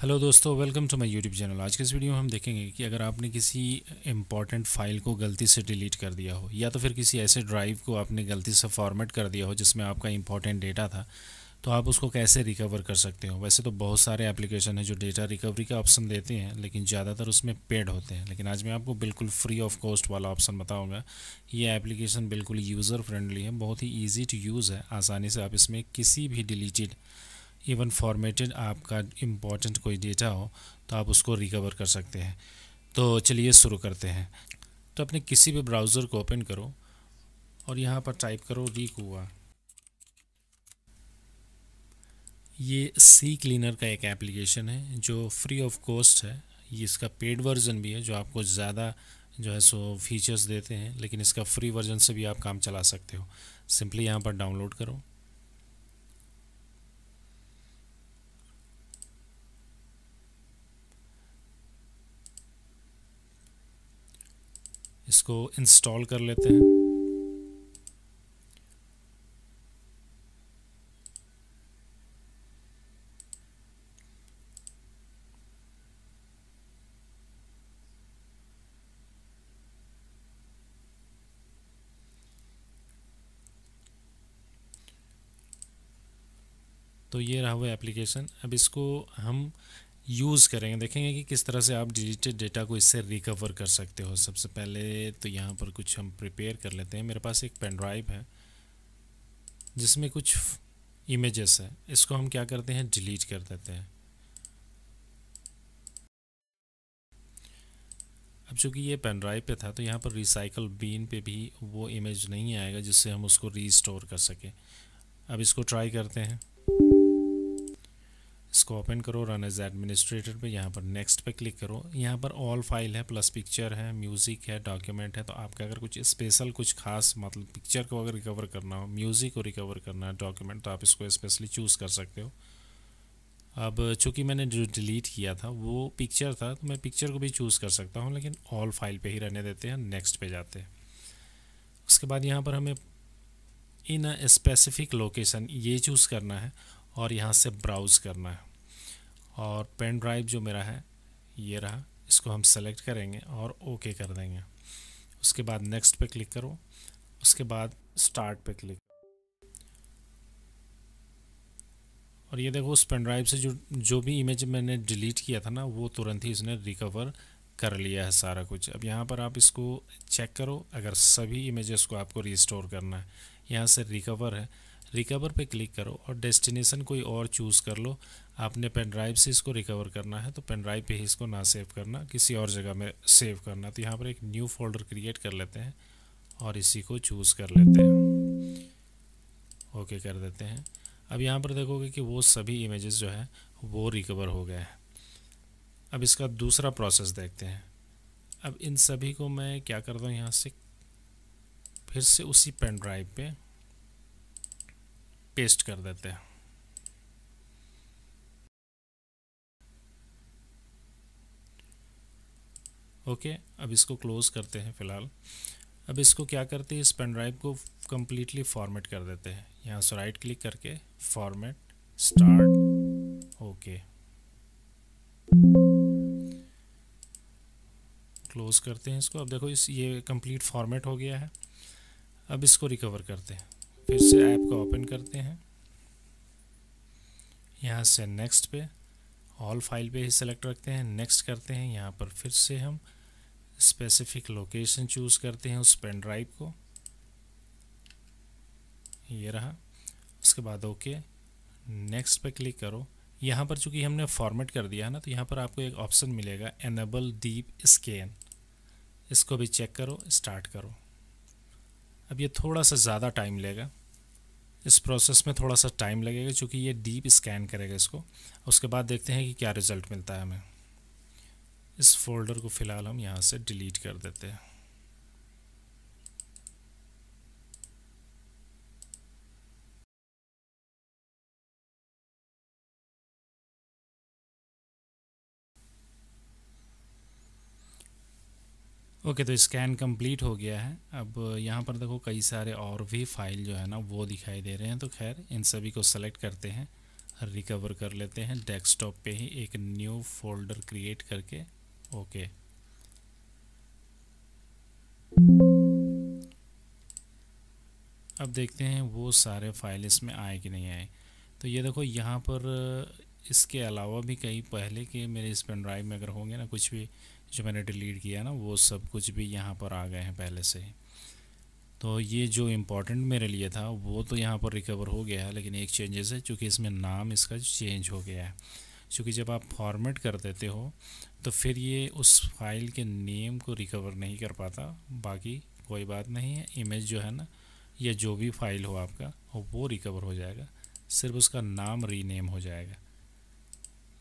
hello दोस्तों welcome to my YouTube channel आज के इस वीडियो में हम देखेंगे कि अगर आपने किसी इंपॉर्टेंट फाइल को गलती से डिलीट कर दिया हो या तो फिर किसी ऐसे ड्राइव को आपने गलती से फॉर्मेट कर दिया हो जिसमें आपका इंपॉर्टेंट डेटा था तो आप उसको कैसे रिकवर कर सकते हो वैसे तो बहुत सारे एप्लीकेशन हैं जो डेटा रिकवरी का ऑप्शन देते हैं लेकिन ज़्यादातर उसमें पेड होते हैं लेकिन आज मैं आपको बिल्कुल फ्री ऑफ कॉस्ट वाला ऑप्शन बताऊंगा ये एप्लीकेशन बिल्कुल यूज़र फ्रेंडली है बहुत ही ईजी टू यूज़ है आसानी से आप इसमें किसी भी डिलीटेड इवन फॉर्मेटेड आपका इम्पोर्टेंट कोई डेटा हो तो आप उसको रिकवर कर सकते हैं तो चलिए शुरू करते हैं तो अपने किसी भी ब्राउज़र को ओपन करो और यहाँ पर टाइप करो कुआ ये सी क्लीनर का एक एप्लीकेशन है जो फ्री ऑफ कॉस्ट है ये इसका पेड वर्जन भी है जो आपको ज़्यादा जो है सो फीचर्स देते हैं लेकिन इसका फ्री वर्जन से भी आप काम चला सकते हो सिंपली यहाँ पर डाउनलोड करो इसको इंस्टॉल कर लेते हैं तो ये रहा हुआ एप्लीकेशन अब इसको हम यूज़ करेंगे देखेंगे कि किस तरह से आप डिजिटल डेटा को इससे रिकवर कर सकते हो सबसे पहले तो यहाँ पर कुछ हम प्रिपेयर कर लेते हैं मेरे पास एक पेन ड्राइव है जिसमें कुछ इमेजेस है इसको हम क्या करते हैं डिलीट कर देते हैं अब चूँकि ये पेन ड्राइव पे था तो यहाँ पर रिसाइकल बीन पे भी वो इमेज नहीं आएगा जिससे हम उसको रीस्टोर कर सकें अब इसको ट्राई करते हैं इसको ओपन करो रन एज एडमिनिस्ट्रेटर पे यहाँ पर नेक्स्ट पे क्लिक करो यहाँ पर ऑल फाइल है प्लस पिक्चर है म्यूज़िक है डॉक्यूमेंट है तो आपका अगर कुछ स्पेशल कुछ खास मतलब पिक्चर को अगर रिकवर करना हो म्यूज़िक को रिकवर करना है डॉक्यूमेंट तो आप इसको स्पेशली चूज़ कर सकते हो अब चूँकि मैंने जो डिलीट किया था वो पिक्चर था तो मैं पिक्चर को भी चूज़ कर सकता हूँ लेकिन ऑल फाइल पर ही रहने देते हैं नेक्स्ट पर जाते हैं उसके बाद यहाँ पर हमें इन स्पेसिफिक लोकेशन ये चूज़ करना है और यहाँ से ब्राउज़ करना है और पेन ड्राइव जो मेरा है ये रहा इसको हम सेलेक्ट करेंगे और ओके कर देंगे उसके बाद नेक्स्ट पे क्लिक करो उसके बाद स्टार्ट पे क्लिक और ये देखो उस पेन ड्राइव से जो जो भी इमेज मैंने डिलीट किया था ना वो तुरंत ही इसने रिकवर कर लिया है सारा कुछ अब यहाँ पर आप इसको चेक करो अगर सभी इमेजेस को आपको रिस्टोर करना है यहाँ से रिकवर है रिकवर पे क्लिक करो और डेस्टिनेशन कोई और चूज़ कर लो आपने पेन ड्राइव से इसको रिकवर करना है तो पेन ड्राइव पे ही इसको ना सेव करना किसी और जगह में सेव करना तो यहाँ पर एक न्यू फोल्डर क्रिएट कर लेते हैं और इसी को चूज़ कर लेते हैं ओके कर देते हैं अब यहाँ पर देखोगे कि वो सभी इमेजेस जो है वो रिकवर हो गए हैं अब इसका दूसरा प्रोसेस देखते हैं अब इन सभी को मैं क्या करता हूँ यहाँ से फिर से उसी पेन ड्राइव पे पेस्ट कर देते हैं ओके okay, अब इसको क्लोज़ करते हैं फ़िलहाल अब इसको क्या करते हैं इस पेन ड्राइव को कम्प्लीटली फॉर्मेट कर देते हैं यहाँ से राइट क्लिक करके फॉर्मेट स्टार्ट ओके क्लोज़ करते हैं इसको अब देखो इस ये कंप्लीट फॉर्मेट हो गया है अब इसको रिकवर करते हैं फिर से ऐप को ओपन करते हैं यहाँ से नेक्स्ट पे ऑल फाइल पे ही सेलेक्ट रखते हैं नेक्स्ट करते हैं यहाँ पर फिर से हम स्पेसिफिक लोकेशन चूज़ करते हैं उस पेन ड्राइव को ये रहा उसके बाद ओके नेक्स्ट पे क्लिक करो यहाँ पर चूँकि हमने फॉर्मेट कर दिया है ना तो यहाँ पर आपको एक ऑप्शन मिलेगा एनेबल डीप स्कैन इसको भी चेक करो स्टार्ट करो अब ये थोड़ा सा ज़्यादा टाइम लेगा इस प्रोसेस में थोड़ा सा टाइम लगेगा क्योंकि ये डीप स्कैन करेगा इसको उसके बाद देखते हैं कि क्या रिज़ल्ट मिलता है हमें इस फोल्डर को फ़िलहाल हम यहाँ से डिलीट कर देते हैं ओके okay, तो स्कैन कंप्लीट हो गया है अब यहाँ पर देखो कई सारे और भी फाइल जो है ना वो दिखाई दे रहे हैं तो खैर इन सभी को सेलेक्ट करते हैं रिकवर कर लेते हैं डेस्कटॉप पे ही एक न्यू फोल्डर क्रिएट करके ओके अब देखते हैं वो सारे फाइल इसमें आए कि नहीं आए तो ये देखो यहाँ पर इसके अलावा भी कई पहले के मेरे इस पेन ड्राइव में अगर होंगे ना कुछ भी जो मैंने डिलीट किया ना वो सब कुछ भी यहाँ पर आ गए हैं पहले से तो ये जो इम्पोर्टेंट मेरे लिए था वो तो यहाँ पर रिकवर हो गया है लेकिन एक चेंजेस है चूँकि इसमें नाम इसका चेंज हो गया है क्योंकि जब आप फॉर्मेट कर देते हो तो फिर ये उस फाइल के नेम को रिकवर नहीं कर पाता बाकी कोई बात नहीं है इमेज जो है ना या जो भी फाइल हो आपका वो रिकवर हो जाएगा सिर्फ उसका नाम रीनेम हो जाएगा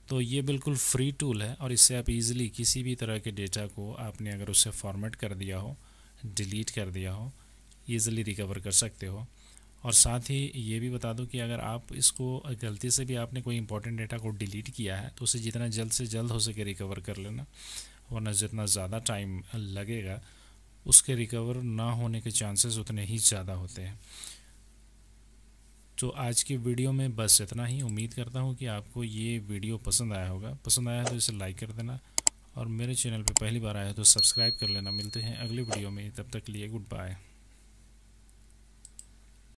तो ये बिल्कुल फ्री टूल है और इससे आप इजीली किसी भी तरह के डेटा को आपने अगर उसे फॉर्मेट कर दिया हो डिलीट कर दिया हो इजीली रिकवर कर सकते हो और साथ ही ये भी बता दूं कि अगर आप इसको गलती से भी आपने कोई इंपॉर्टेंट डेटा को डिलीट किया है तो उसे जितना जल्द से जल्द हो सके रिकवर कर लेना वरना जितना ज़्यादा टाइम लगेगा उसके रिकवर ना होने के चांसेस उतने ही ज़्यादा होते हैं तो आज के वीडियो में बस इतना ही उम्मीद करता हूँ कि आपको ये वीडियो पसंद आया होगा पसंद आया तो इसे लाइक कर देना और मेरे चैनल पे पहली बार आया तो सब्सक्राइब कर लेना मिलते हैं अगले वीडियो में तब तक लिए गुड बाय